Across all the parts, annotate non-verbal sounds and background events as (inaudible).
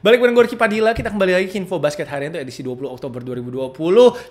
Balik bareng gue Ricky Padilla, kita kembali lagi ke Info Basket hari ini tuh edisi 20 Oktober 2020.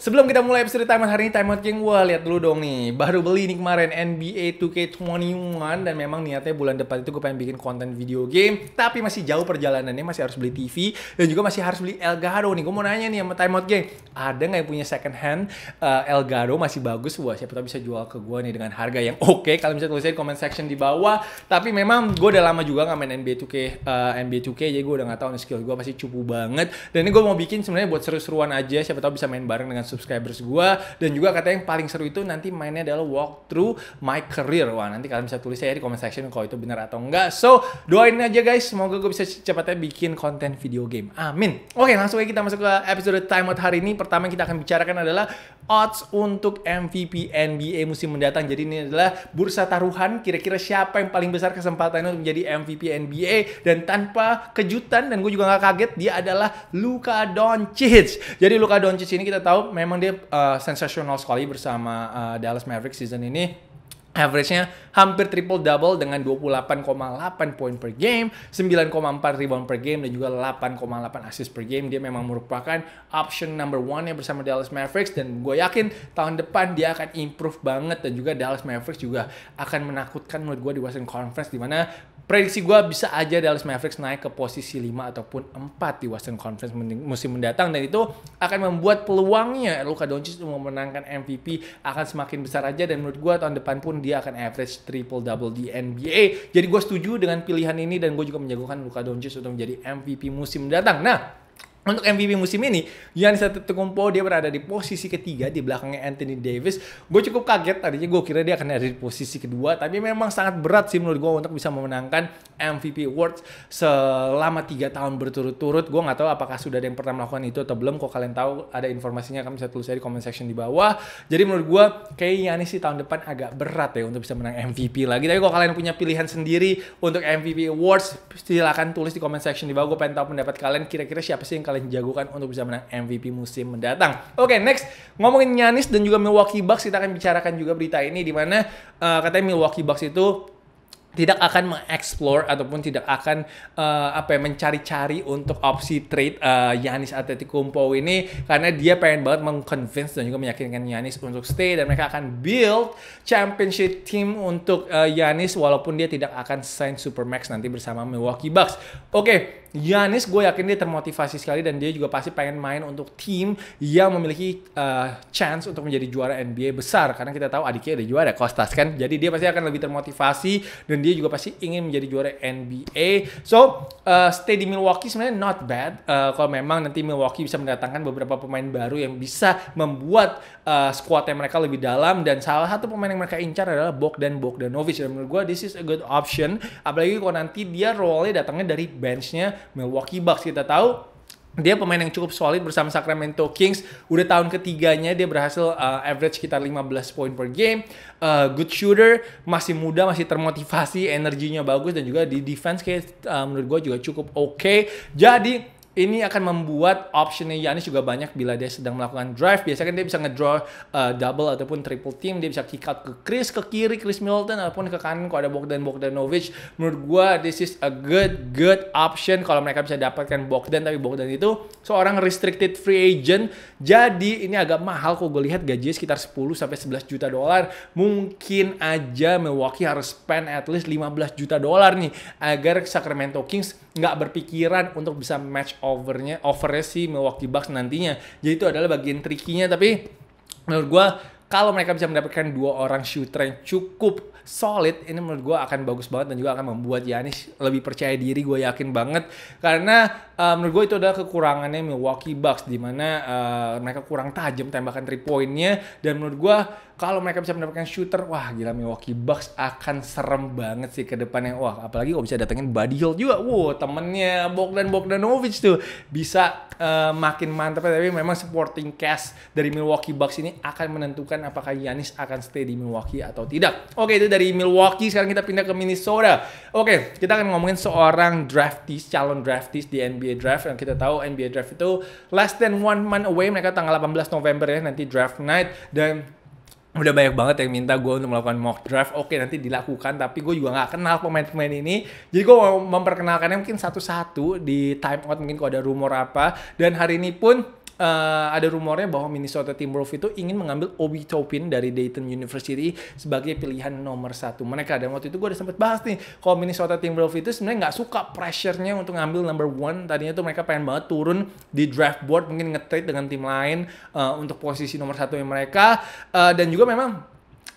Sebelum kita mulai episode timeout hari ini, timeout geng gue lihat dulu dong nih. Baru beli nih kemarin NBA 2K21 dan memang niatnya bulan depan itu gue pengen bikin konten video game. Tapi masih jauh perjalanannya, masih harus beli TV dan juga masih harus beli Elgato nih. Gue mau nanya nih sama Time Out geng, ada nggak yang punya second hand uh, Elgato masih bagus Wah siapa tau bisa jual ke gue nih dengan harga yang oke. Okay. Kalian bisa tulisnya di comment section di bawah. Tapi memang gue udah lama juga nggak main NBA 2K, uh, eh, NBA 2K jadi gue udah nggak tahu nih skill gue masih cupu banget dan ini gue mau bikin sebenarnya buat seru-seruan aja siapa tahu bisa main bareng dengan subscribers gue dan juga katanya yang paling seru itu nanti mainnya adalah walk through my career wah nanti kalian bisa tulis aja di comment section kalau itu benar atau enggak so doain aja guys semoga gue bisa cepatnya bikin konten video game amin oke langsung aja kita masuk ke episode timeout hari ini pertama yang kita akan bicarakan adalah odds untuk MVP NBA musim mendatang jadi ini adalah bursa taruhan kira-kira siapa yang paling besar kesempatannya untuk menjadi MVP NBA dan tanpa kejutan dan gue juga nggak kaget dia adalah Luka Doncic. Jadi Luka Doncic ini kita tahu memang dia uh, sensasional sekali bersama uh, Dallas Mavericks season ini. Average-nya hampir triple double dengan 28,8 poin per game, 9,4 rebound per game dan juga 8,8 assist per game. Dia memang merupakan option number one nya bersama Dallas Mavericks dan gue yakin tahun depan dia akan improve banget dan juga Dallas Mavericks juga akan menakutkan menurut gue di Western Conference di mana prediksi gue bisa aja Dallas Mavericks naik ke posisi 5 ataupun 4 di Western Conference musim mendatang dan itu akan membuat peluangnya Luka Doncic untuk memenangkan MVP akan semakin besar aja dan menurut gue tahun depan pun dia akan average triple double di NBA jadi gue setuju dengan pilihan ini dan gue juga menjagokan Luka Doncic untuk menjadi MVP musim mendatang nah untuk MVP musim ini, Giannis Antetokounmpo dia berada di posisi ketiga di belakangnya Anthony Davis. Gue cukup kaget tadinya gue kira dia akan ada di posisi kedua, tapi memang sangat berat sih menurut gue untuk bisa memenangkan MVP Awards selama tiga tahun berturut-turut. Gue nggak tahu apakah sudah ada yang pernah melakukan itu atau belum. Kok kalian tahu ada informasinya, kamu bisa tulis di comment section di bawah. Jadi menurut gue kayaknya Giannis sih tahun depan agak berat ya untuk bisa menang MVP lagi. Tapi kalau kalian punya pilihan sendiri untuk MVP Awards, silahkan tulis di comment section di bawah. Gue pengen tahu pendapat kalian kira-kira siapa sih yang kalian jagokan untuk bisa menang MVP musim mendatang. Oke, okay, next ngomongin Yanis dan juga Milwaukee Bucks kita akan bicarakan juga berita ini di mana uh, katanya Milwaukee Bucks itu tidak akan mengeksplor ataupun tidak akan uh, apa ya mencari-cari untuk opsi trade uh, eh, Yanis Antetokounmpo ini karena dia pengen banget mengconvince dan juga meyakinkan Yanis untuk stay dan mereka akan build championship team untuk uh, walaupun dia tidak akan sign supermax nanti bersama Milwaukee Bucks. Oke, okay, Yanis, gue yakin dia termotivasi sekali dan dia juga pasti pengen main untuk tim yang memiliki uh, chance untuk menjadi juara NBA besar karena kita tahu adiknya ada juara Kostas kan. Jadi dia pasti akan lebih termotivasi dan dia juga pasti ingin menjadi juara NBA. So, uh, stay di Milwaukee sebenarnya not bad uh, kalau memang nanti Milwaukee bisa mendatangkan beberapa pemain baru yang bisa membuat uh, squadnya mereka lebih dalam dan salah satu pemain yang mereka incar adalah Bogdan Bogdanovic dan menurut gue this is a good option apalagi kalau nanti dia role-nya datangnya dari benchnya Milwaukee Bucks kita tahu dia pemain yang cukup solid bersama Sacramento Kings. Udah tahun ketiganya dia berhasil uh, average sekitar 15 poin per game. Uh, good shooter, masih muda, masih termotivasi, energinya bagus dan juga di defense kayak uh, menurut gue juga cukup oke. Okay. Jadi ini akan membuat optionnya Yanis juga banyak bila dia sedang melakukan drive. Biasanya kan dia bisa ngedraw uh, double ataupun triple team. Dia bisa kick out ke Chris, ke kiri, Chris Middleton ataupun ke kanan kalau ada Bogdan Bogdanovic. Menurut gua this is a good, good option kalau mereka bisa dapatkan Bogdan. Tapi Bogdan itu seorang restricted free agent. Jadi ini agak mahal kok gue lihat gaji sekitar 10-11 sampai juta dolar. Mungkin aja Milwaukee harus spend at least 15 juta dolar nih agar Sacramento Kings nggak berpikiran untuk bisa match overnya overnya si Milwaukee Bucks nantinya. Jadi itu adalah bagian trikinya tapi menurut gue kalau mereka bisa mendapatkan dua orang shooter yang cukup solid ini menurut gue akan bagus banget dan juga akan membuat Yanis lebih percaya diri gue yakin banget karena uh, menurut gue itu adalah kekurangannya Milwaukee Bucks di mana uh, mereka kurang tajam tembakan three pointnya dan menurut gue kalau mereka bisa mendapatkan shooter, wah gila Milwaukee Bucks akan serem banget sih ke depannya. Wah, apalagi kalau bisa datengin Buddy Hill juga. Wow, temennya Bogdan Bogdanovic tuh bisa uh, makin mantep. Tapi memang supporting cast dari Milwaukee Bucks ini akan menentukan apakah Yanis akan stay di Milwaukee atau tidak. Oke, itu dari Milwaukee. Sekarang kita pindah ke Minnesota. Oke, kita akan ngomongin seorang draftees, calon draftees di NBA Draft. Yang kita tahu NBA Draft itu less than one month away. Mereka tanggal 18 November ya, nanti draft night. Dan udah banyak banget yang minta gue untuk melakukan mock draft oke nanti dilakukan tapi gue juga nggak kenal pemain-pemain ini jadi gue mau memperkenalkannya mungkin satu-satu di time out mungkin kalau ada rumor apa dan hari ini pun uh, ada rumornya bahwa Minnesota Timberwolves itu ingin mengambil Obi Toppin dari Dayton University sebagai pilihan nomor satu mereka dan waktu itu gue udah sempet bahas nih kalau Minnesota Timberwolves itu sebenarnya nggak suka pressure-nya untuk ngambil number one tadinya tuh mereka pengen banget turun di draft board mungkin ngetrade dengan tim lain uh, untuk posisi nomor satu yang mereka uh, dan juga memang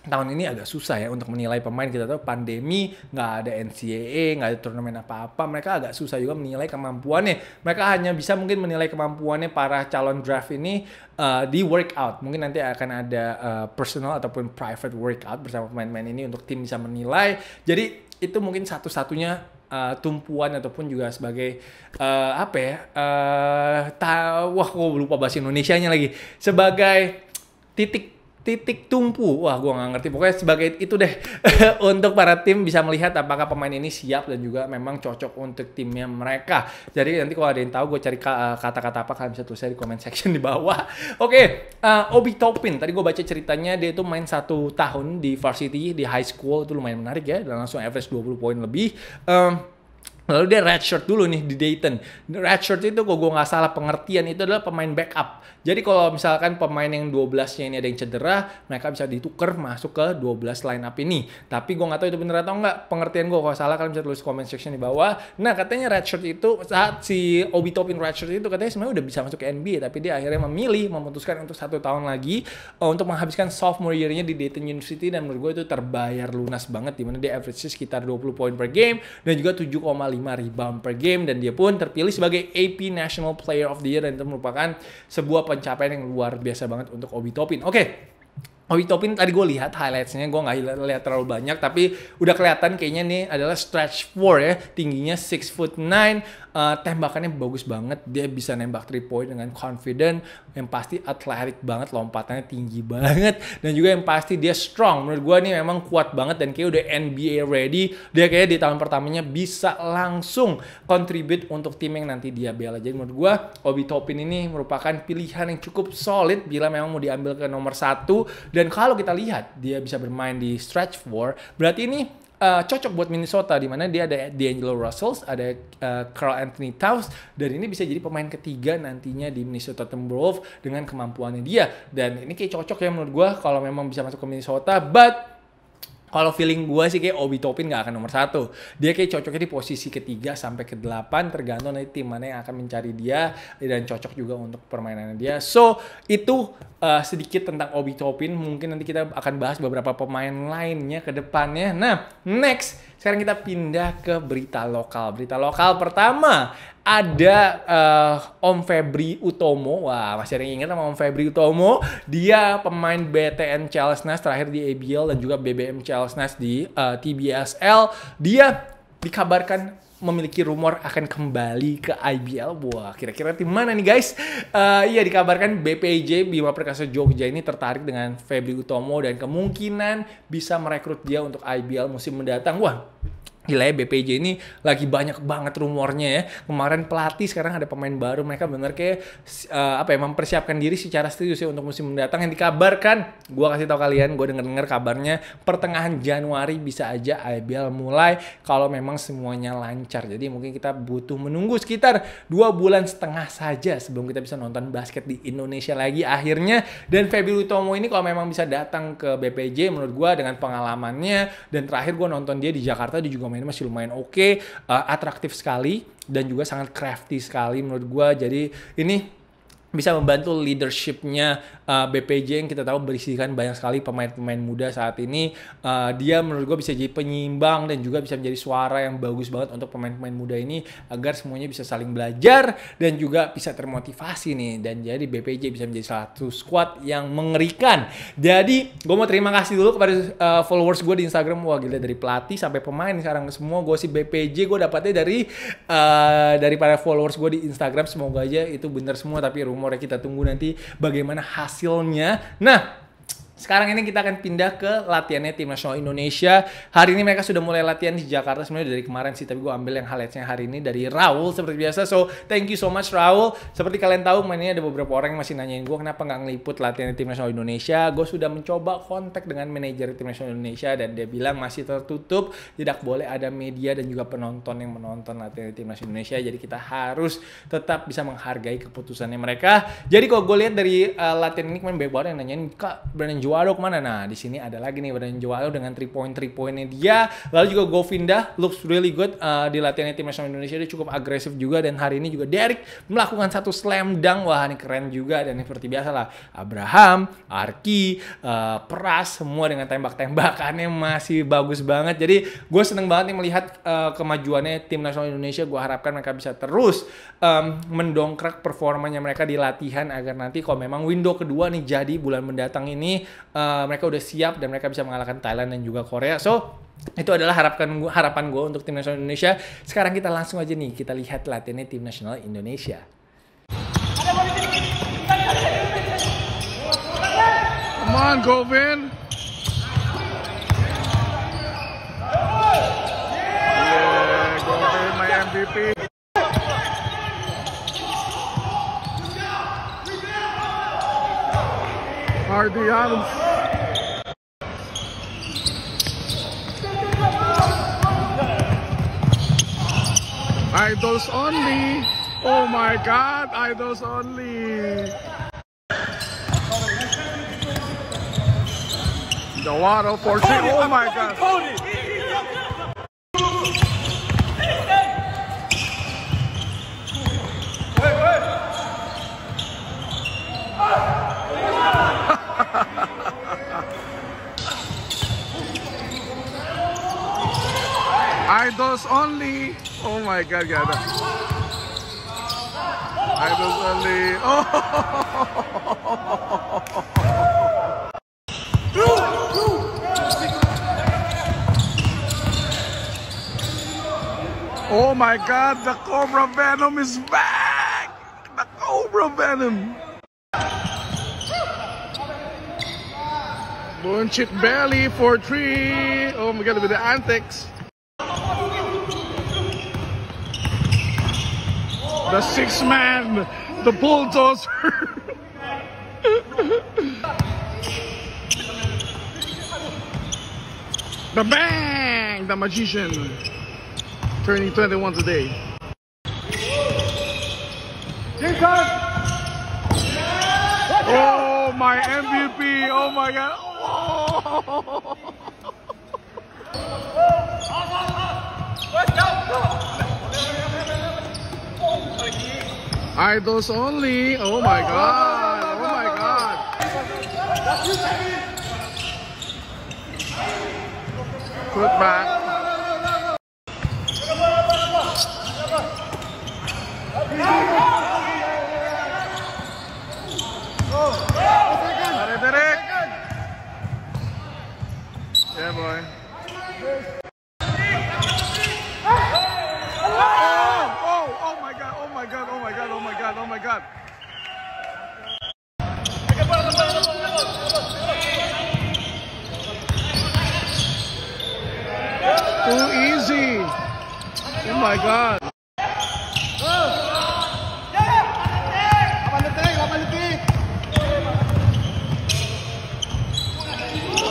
tahun ini agak susah ya untuk menilai pemain kita tahu pandemi nggak ada NCAA nggak ada turnamen apa-apa mereka agak susah juga menilai kemampuannya mereka hanya bisa mungkin menilai kemampuannya para calon draft ini uh, di workout mungkin nanti akan ada uh, personal ataupun private workout bersama pemain-pemain ini untuk tim bisa menilai jadi itu mungkin satu-satunya uh, tumpuan ataupun juga sebagai uh, apa ya uh, ta wah gue lupa bahasa Indonesia nya lagi sebagai titik titik tumpu. Wah, gua nggak ngerti. Pokoknya sebagai itu deh (laughs) untuk para tim bisa melihat apakah pemain ini siap dan juga memang cocok untuk timnya mereka. Jadi nanti kalau ada yang tahu gue cari eh, kata-kata apa kalian bisa tulisnya di comment section di bawah. (laughs) Oke, okay, uh, eh, Obi Topin. Tadi gue baca ceritanya dia itu main satu tahun di varsity di high school itu lumayan menarik ya dan langsung average 20 poin lebih. Um, Lalu dia shirt dulu nih di Dayton. Red shirt itu kalau gue nggak salah pengertian itu adalah pemain backup. Jadi kalau misalkan pemain yang 12-nya ini ada yang cedera, mereka bisa dituker masuk ke 12 line up ini. Tapi gue nggak tahu itu bener atau nggak. Pengertian gue kalau salah kalian bisa tulis comment section di bawah. Nah katanya red shirt itu saat si Obi Topin shirt itu katanya sebenarnya udah bisa masuk ke NBA. Tapi dia akhirnya memilih memutuskan untuk satu tahun lagi eh, untuk menghabiskan sophomore year-nya di Dayton University. Dan menurut gue itu terbayar lunas banget. Dimana dia average sekitar 20 poin per game dan juga 7,5 5 rebound per game dan dia pun terpilih sebagai AP National Player of the Year dan itu merupakan sebuah pencapaian yang luar biasa banget untuk Obi Topin. Oke, okay. Obi Topin tadi gue lihat highlightsnya gue nggak lihat terlalu banyak tapi udah kelihatan kayaknya nih adalah stretch four ya tingginya six foot nine uh, tembakannya bagus banget dia bisa nembak three point dengan confident yang pasti atletik banget lompatannya tinggi (laughs) banget dan juga yang pasti dia strong menurut gue nih memang kuat banget dan kayak udah NBA ready dia kayak di tahun pertamanya bisa langsung contribute untuk tim yang nanti dia bela jadi menurut gue Obi Topin ini merupakan pilihan yang cukup solid bila memang mau diambil ke nomor satu dan kalau kita lihat dia bisa bermain di stretch four berarti ini uh, cocok buat Minnesota di mana dia ada D'Angelo Russell, ada uh, Carl Anthony Towns dan ini bisa jadi pemain ketiga nantinya di Minnesota Timberwolves dengan kemampuannya dia dan ini kayak cocok ya menurut gua kalau memang bisa masuk ke Minnesota but kalau feeling gue sih kayak Obi Topin gak akan nomor satu. Dia kayak cocoknya di posisi ketiga sampai ke delapan tergantung nanti tim mana yang akan mencari dia dan cocok juga untuk permainannya dia. So itu uh, sedikit tentang Obi Topin. Mungkin nanti kita akan bahas beberapa pemain lainnya ke depannya. Nah next sekarang kita pindah ke berita lokal. Berita lokal pertama ada uh, Om Febri Utomo. Wah, masih ada yang ingat sama Om Febri Utomo. Dia pemain BTN Chelsea terakhir di ABL dan juga BBM Chelsea di uh, eh, TBSL. Dia dikabarkan memiliki rumor akan kembali ke IBL. Wah, kira-kira tim mana nih guys? Uh, iya dikabarkan BPJ Bima Perkasa Jogja ini tertarik dengan Febri Utomo dan kemungkinan bisa merekrut dia untuk IBL musim mendatang. Wah, Gila ya BPJ ini lagi banyak banget rumornya ya. Kemarin pelatih sekarang ada pemain baru mereka bener kayak uh, apa ya mempersiapkan diri secara serius ya untuk musim mendatang yang dikabarkan. gue kasih tahu kalian, gue denger dengar kabarnya pertengahan Januari bisa aja IBL mulai kalau memang semuanya lancar. Jadi mungkin kita butuh menunggu sekitar dua bulan setengah saja sebelum kita bisa nonton basket di Indonesia lagi akhirnya. Dan Feby Utomo ini kalau memang bisa datang ke BPJ menurut gue dengan pengalamannya dan terakhir gue nonton dia di Jakarta dia juga ini masih lumayan oke, okay, uh, eh, atraktif sekali dan juga sangat crafty sekali menurut gue. Jadi ini bisa membantu leadershipnya uh, eh, BPJ yang kita tahu berisikan banyak sekali pemain-pemain muda saat ini. Uh, dia menurut gue bisa jadi penyimbang dan juga bisa menjadi suara yang bagus banget untuk pemain-pemain muda ini agar semuanya bisa saling belajar dan juga bisa termotivasi nih. Dan jadi BPJ bisa menjadi satu squad yang mengerikan. Jadi gue mau terima kasih dulu kepada uh, followers gue di Instagram. Wah gila dari pelatih sampai pemain sekarang semua gue sih BPJ gue dapatnya dari uh, dari para followers gue di Instagram. Semoga aja itu bener semua tapi rumah rumor kita tunggu nanti bagaimana hasilnya. Nah, sekarang ini kita akan pindah ke latihannya tim nasional Indonesia. Hari ini mereka sudah mulai latihan di Jakarta sebenarnya dari kemarin sih, tapi gue ambil yang highlightsnya hari ini dari Raul seperti biasa. So thank you so much Raul. Seperti kalian tahu, ini ada beberapa orang yang masih nanyain gue kenapa nggak ngeliput latihan tim nasional Indonesia. Gue sudah mencoba kontak dengan manajer tim nasional Indonesia dan dia bilang masih tertutup, tidak boleh ada media dan juga penonton yang menonton latihan tim nasional Indonesia. Jadi kita harus tetap bisa menghargai keputusannya mereka. Jadi kalau gue lihat dari uh, latihan ini kemarin banyak banget yang nanyain kak Brandon Juwado kemana? Nah, di sini ada lagi nih Brandon Juwado dengan 3 point 3 pointnya dia. Lalu juga Govinda looks really good uh, di latihan tim nasional Indonesia dia cukup agresif juga dan hari ini juga Derek melakukan satu slam dunk. Wah, ini keren juga dan seperti biasa lah Abraham, Arki, uh, Pras semua dengan tembak-tembakannya masih bagus banget. Jadi gue seneng banget nih melihat uh, kemajuannya tim nasional Indonesia. Gue harapkan mereka bisa terus um, mendongkrak performanya mereka di latihan agar nanti kalau memang window kedua nih jadi bulan mendatang ini Eh, mereka udah siap dan mereka bisa mengalahkan Thailand dan juga Korea. So itu adalah harapan gua, harapan gue untuk tim nasional Indonesia. Sekarang kita langsung aja nih kita lihat latihannya tim nasional Indonesia. Come on, Govin. Yeah, Govin, my MVP. R.D. Adams. Idols only. Oh my God, idols only. The water for Cody, Oh my God. Idols only. Oh my God, yeah. Idols only. (laughs) Oh. Oh my God, the Cobra Venom is back! The Cobra Venom! Bunch it belly for three. Oh my god, with the antics. the six man, the bulldozer. (laughs) the bang, the magician, turning 21 today. Jason! Oh, my MVP. Oh, my God. Oh. (laughs) Idols only. Oh my oh, god. Oh, oh, oh my god. Put back. Yeah, boy. Back up. Too easy. Oh my God.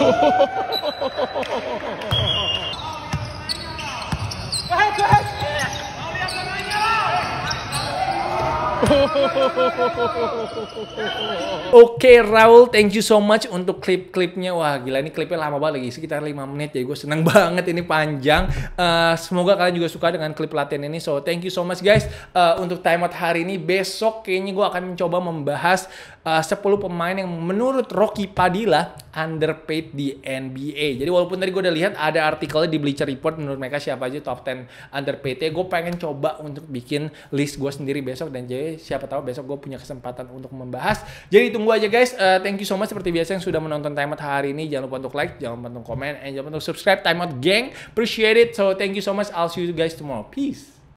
Oh, (laughs) Oke okay, Raul, thank you so much untuk klip-klipnya. Wah gila ini klipnya lama banget lagi, sekitar 5 menit. ya. gue seneng (laughs) banget ini panjang. Uh, semoga kalian juga suka dengan klip latihan ini. So thank you so much guys uh, untuk timeout hari ini. Besok kayaknya gue akan mencoba membahas eh, uh, 10 pemain yang menurut Rocky Padilla underpaid di NBA. Jadi walaupun tadi gue udah lihat ada artikelnya di Bleacher Report menurut mereka siapa aja top 10 underpaid gue pengen coba untuk bikin list gue sendiri besok dan jadi siapa tahu besok gue punya kesempatan untuk membahas. Jadi tunggu aja guys. Uh, thank you so much seperti biasa yang sudah menonton Time Out hari ini. Jangan lupa untuk like, jangan lupa untuk komen, and jangan lupa untuk subscribe Time Out Gang. Appreciate it. So thank you so much. I'll see you guys tomorrow. Peace.